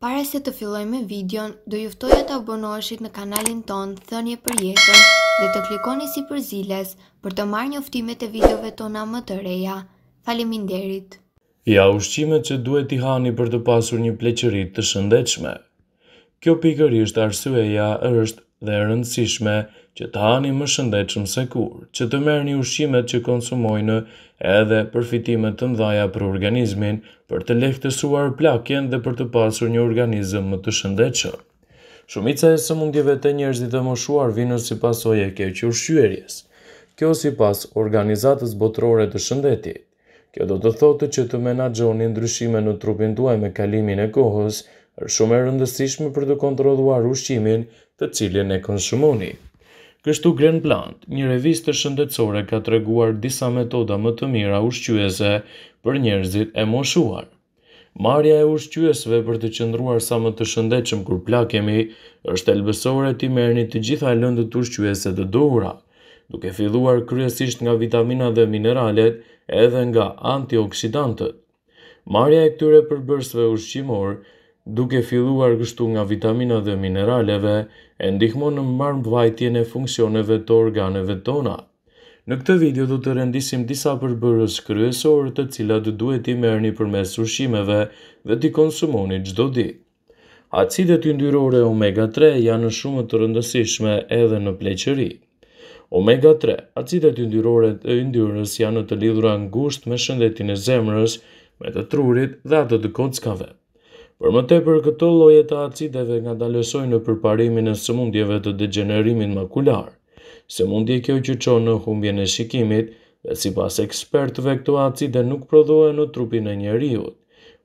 Pare se të filloj me videon, do juftoj e të abonoshit në kanalin ton, thënje për jetën dhe të klikoni si për ziles për të marrë një uftimet e videove tona më të reja. Faleminderit! Ja, ushqimet që duhet i hani për të pasur një pleqërit të shëndechme. Kjo pikërisht arsueja është dhe rëndësishme që të hani më shëndechëm se kur, që të merë një ushimet që konsumojnë edhe përfitimet të mdhaja për organizmin për të lehtësuar plakjen dhe për të pasur një organizm më të shëndechëm. Shumica e së mundjeve të njerëzit të më shuar si pasoj e keqë u shqyërjes. Kjo si pas organizatës botërore të shëndetit. Kjo do të thotë që të menagjoni ndryshime në trupin duaj me kalimin e kohës, është shumë e rëndësishme për të kontrolluar ushqimin të cilin e konsumoni. Kështu Glenn Plant, një revistë të shëndetësore ka treguar disa metoda më të mira ushqyese për njerëzit e moshuar. Marja e ushqyesve për të qëndruar sa më të shëndetshëm kur plakemi, është elbësore të i merni të gjitha e lëndët ushqyese dhe dohura, duke filluar kryesisht nga vitamina dhe mineralet edhe nga antioksidantët. Marja e këtyre përbërësve ushqimorë, duke filluar gështu nga vitamina dhe mineraleve, e ndihmon në marmë vajtjen e funksioneve të organeve tona. Në këtë video du të rendisim disa përbërës kryesorë të cilat duhet i merni për mes ushimeve dhe t'i konsumoni gjdo dit. Acidet yndyrore omega 3 janë shumë të rëndësishme edhe në pleqëri. Omega 3, acidet yndyrore të yndyrës janë të lidhura gusht me shëndetin e zemrës, me të trurit dhe atë të kockave. Për më tepër, këto lloje të acideve ngadalësojnë në përparimin e sëmundjeve të degenerimit makular. Sëmundje kjo që çon në humbjen e shikimit, dhe sipas ekspertëve këto acide nuk prodhohen në trupin e njeriut,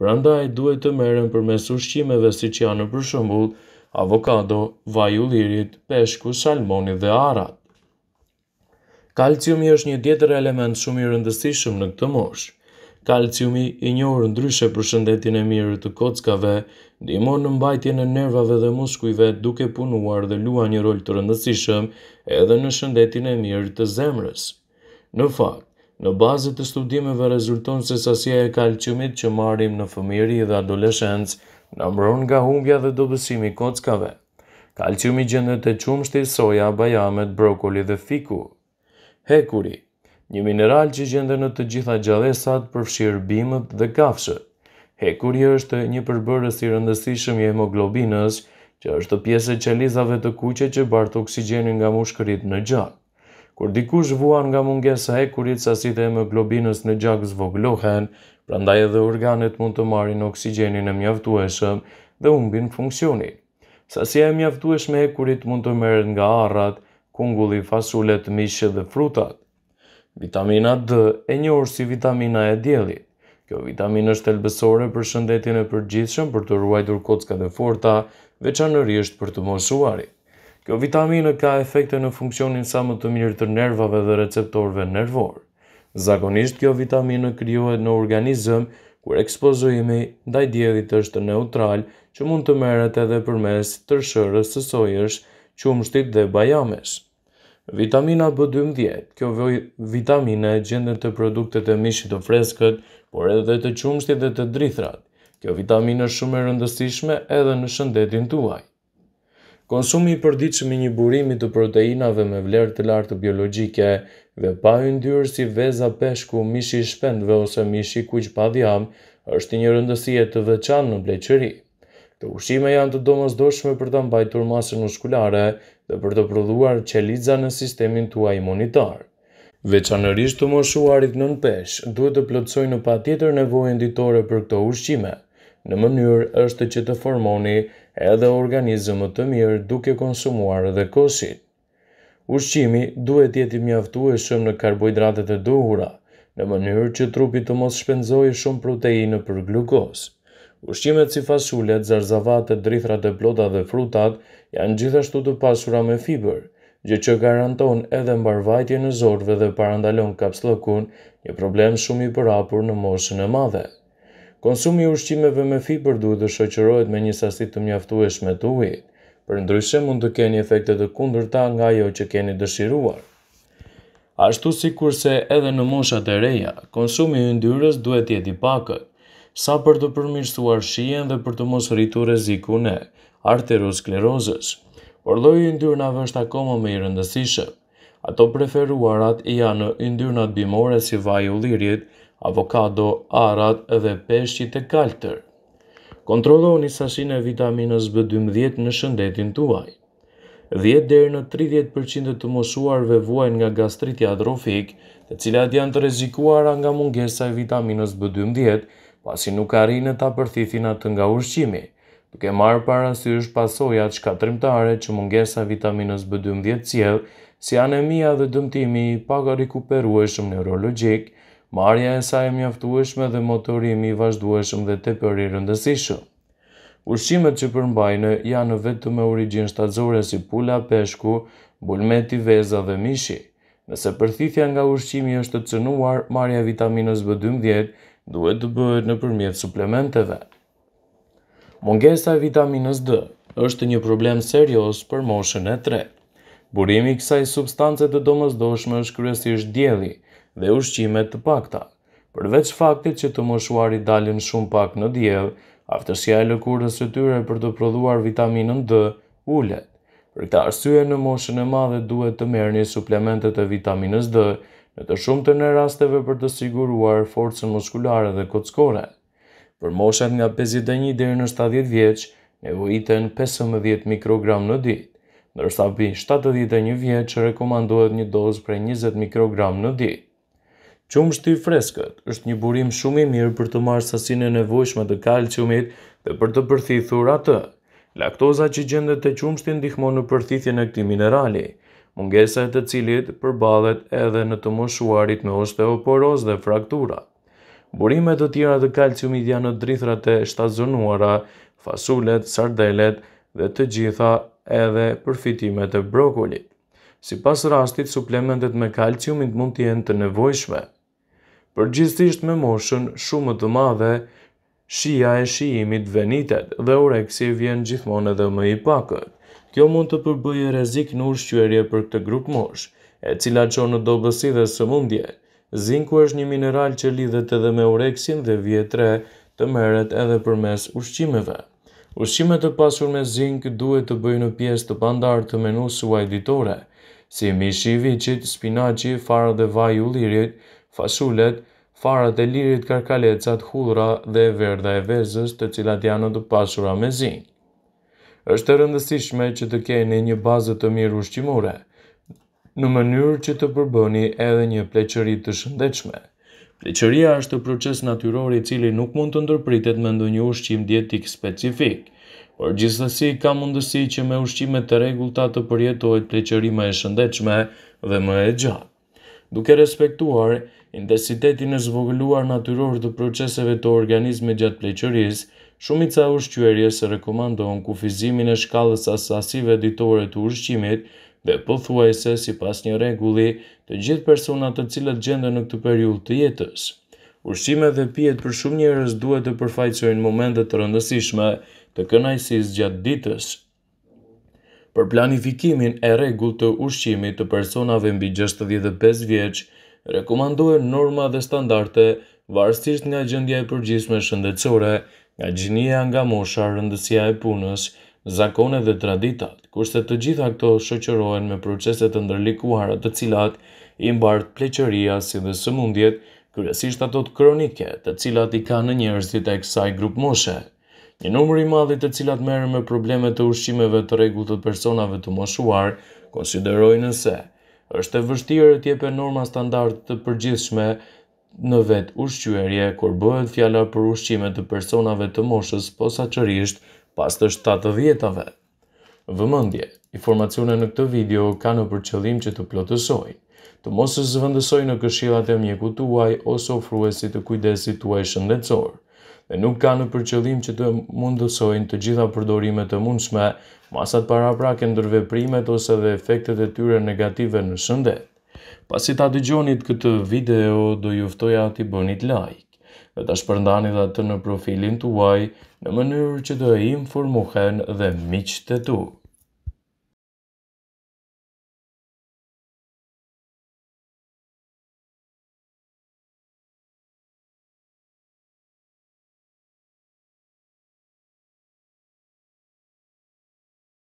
Prandaj duhet të merren përmes ushqimeve siç janë për shembull avokado, vaj ullirit, peshku, salmoni dhe arat. Kalciumi është një djetër element shumë i rëndësishëm në këtë moshë. Kalciumi i njohur ndryshe për shëndetin e mirë të kockave, ndihmon në mbajtjen e nervave dhe muskujve duke punuar dhe luan një rol të rëndësishëm edhe në shëndetin e mirë të zemrës. Në fakt, në bazë të studimeve rezulton se sasia e kalciumit që marrim në fëmijëri dhe adoleshencë na mbron nga humbja dhe dobësimi i kockave. Kalciumi gjendet te qumshti soja, bajamet, brokoli dhe fiku. Hekuri, një mineral që gjende në të gjitha gjalesat për bimët dhe kafshë. Hekurje është një përbërës i rëndësishëm i hemoglobinës, që është pjese e qelizave të kuqe që bartë oksigenin nga mushkërit në gjak. Kur dikush vuan nga mungesa hekurit sa si të hemoglobinës në gjak zvoglohen, prandaj edhe organet mund të marin oksigenin e mjaftueshëm dhe umbin funksionit. Sa si e mjaftuesh me hekurit mund të meren nga arrat, kungulli fasulet, mishë dhe frutat. Vitamina D e njohur si vitamina e diellit. Kjo vitaminë është thelbësore për shëndetin e përgjithshëm për të ruajtur kockat e forta, veçanërisht për të moshuari. Kjo vitaminë ka efekte në funksionin sa më të mirë të nervave dhe receptorëve nervor. Zakonisht kjo vitaminë krijohet në organizëm kur ekspozojimi ndaj diellit është neutral që mund të merret edhe përmes tërshërës së sojës, qumështit dhe bajamesh. Vitamina B12, kjo vëj vitamine gjendën të produktet e mishit të freskët, por edhe të qumshti dhe të drithrat. Kjo vitamina shumë e rëndësishme edhe në shëndetin të uaj. Konsumi i përdit një burimi të proteinave me vlerë të lartë biologike dhe pa ju ndyrë si veza peshku mishi shpendve ose mishi kujqpadhjam është një rëndësie të veçan në bleqëri. Të ushime janë të domosdoshme për të mbajtur masën muskulare dhe për të prodhuar qeliza në sistemin tuaj imunitar. Veçanërisht të moshuarit nën pesh duhet të plotësojnë në patjetër nevojën ditore për këto ushqime. Në mënyrë është që të formoni edhe organizëm të mirë duke konsumuar edhe kosit. Ushqimi duhet jeti mjaftu e shumë në karbohidratet e duhura, në mënyrë që trupi të mos shpenzoj shumë proteinë për glukosë. Ushqimet si fasulet, zarzavate, drithrat e plota dhe frutat janë gjithashtu të pasura me fiber, gjë që garanton edhe mbarvajtje në zorve dhe parandalon kapslokun, një problem shumë i përapur në moshën e madhe. Konsumi ushqimeve me fiber duhet të shoqërohet me një sasi të mjaftueshme të ujit, për ndryshe mund të keni efekte të kundërta nga jo që keni dëshiruar. Ashtu si kurse edhe në moshat e reja, konsumi i ndyrës duhet jeti pakët, sa për të përmirësuar shien dhe për të mos rritur rrezikun e arteriosklerozës. Por lojë i yndyrnave është akoma më i rëndësishëm. Ato preferuarat janë yndyrnat bimore si vaj u lirit, avokado, arat dhe peshqit e kaltër. Kontrolloni sasinë e vitaminës B12 në shëndetin tuaj. 10 deri në 30% të mosuarve vuajnë nga gastriti adrofik, të cilat janë të rrezikuara nga mungesa e vitaminës B12, pasi nuk arrinë ta përthithin atë nga ushqimi, duke marrë parasysh pasojat shkatrimtare që mungesa vitaminës B12 cilë, si anemia dhe dëmtimi i paga rikuperueshëm neurologjik, marja e saj mjaftueshme dhe motorimi i vazhdueshëm dhe te përri i rëndësishëm. Ushqimet që përmbajnë janë vetëm me origin shtazore si pula, peshku, bulmeti, veza dhe mishi. Nëse përthithja nga ushqimi është të cënuar, marja vitaminës B12 duhet të bëhet në përmjet suplementeve. Mungesa e vitaminës D është një problem serios për moshën e tre. Burimi kësaj substance të domësdoshme është kryesisht djeli dhe ushqimet të pakta. Përveç faktit që të moshuari dalin shumë pak në djel, aftësia e lëkurës së tyre për të prodhuar vitaminën D ullet. Për të arsye në moshën e madhe duhet të merë një suplementet e vitaminës D, me të shumë të në rasteve për të siguruar forcën muskulare dhe kockore. Për moshat nga 51 deri në 70 vjeç, nevojiten 15 mikrogram në ditë, ndërsa mbi 71 vjeç rekomandohet një dozë prej 20 mikrogram në ditë. Qumshti i freskët është një burim shumë i mirë për të marrë sasinë e nevojshme të kalciumit dhe për të përthithur atë. Laktoza që gjendet te qumshti ndihmon në përthithjen e këtij minerali, mungesa e të cilit përballet edhe në të moshuarit me osteoporoz dhe fraktura. Burimet të tjera të kalciumit janë në drithrat e shtazonuara, fasulet, sardelet dhe të gjitha edhe përfitimet e brokolit. Si pas rastit, suplementet me kalciumit mund të jenë të nevojshme. Përgjistisht me moshën shumë të madhe, shia e shiimit venitet dhe ureksi vjen gjithmonë edhe më i pakët. Kjo mund të përbëjë rrezik rezik në ushqyërje për këtë grup mosh, e cila çon në dobësi dhe së mundje. Zinku është një mineral që lidhet edhe me ureksin dhe vjetre të meret edhe për mes ushqimeve. Ushqimet të pasur me zink duhet të bëjë në pjesë të pandar të menu suaj ditore, si mishi, vichit, spinaci, fara dhe vaj u lirit, fasulet, fara dhe lirit, karkalecat, hudra dhe verda e vezës të cilat janë të pasura me zinkë është të rëndësishme që të keni një bazë të mirë ushqimore, në mënyrë që të përbëni edhe një pleqëri të shëndechme. Pleqëria është të proces natyror i cili nuk mund të ndërpritet me ndonjë ushqim dietik specifik, por gjithsesi ka mundësi që me ushqime të rregullta të përjetohet pleqëri me e shëndetshme dhe më e gjatë. Duke respektuar intensitetin e zvogëluar natyror të proceseve të organizmit gjatë pleqërisë, Shumica e ushqyerjes rekomandon kufizimin e shkallës asasive ditore të ushqimit dhe si sipas një rregulli të gjithë personat të cilët gjenden në këtë periudhë të jetës. Ushqime dhe pjetë për shumë njerëz duhet të përfaqësojnë momente të rëndësishme të kënaqësisë gjatë ditës. Për planifikimin e regull të ushqimit të personave mbi 65 vjeç, rekomandohen norma dhe standarde varësisht nga gjendja e përgjithshme shëndetësore, nga gjinia nga mosha rëndësia e punës, zakone dhe traditat, kurse të gjitha këto shoqërohen me proceset të ndërlikuara të cilat i mbart pleqëria si dhe sëmundjet, kryesisht ato të kronike, të cilat i kanë njerëzit e kësaj grup moshe. Një numër i madh të cilat merren me probleme të ushqimeve të rregullt të personave të moshuar, konsiderojnë se është e vështirë të jepen norma standart të përgjithshme në vetë ushqyërje kur bëhet fjala për ushqime të personave të moshës posaçërisht pas të 70 vjetave. Vëmendje, informacione në këtë video ka në përqëllim që të plotësoj. Të mos e në këshillat e mjekut tuaj ose ofruesit të kujdesit tuaj shëndetësor dhe nuk ka në përqëllim që të mundësojnë të gjitha përdorimet të mundshme, masat para prake ndërveprimet ose dhe efektet e tyre negative në shëndet. Pasi ta dy gjonit këtë video, do juftoj ati bënit like, dhe ta shpërndani dhe të në profilin të uaj, në mënyrë që do e informohen dhe miqë të tuk.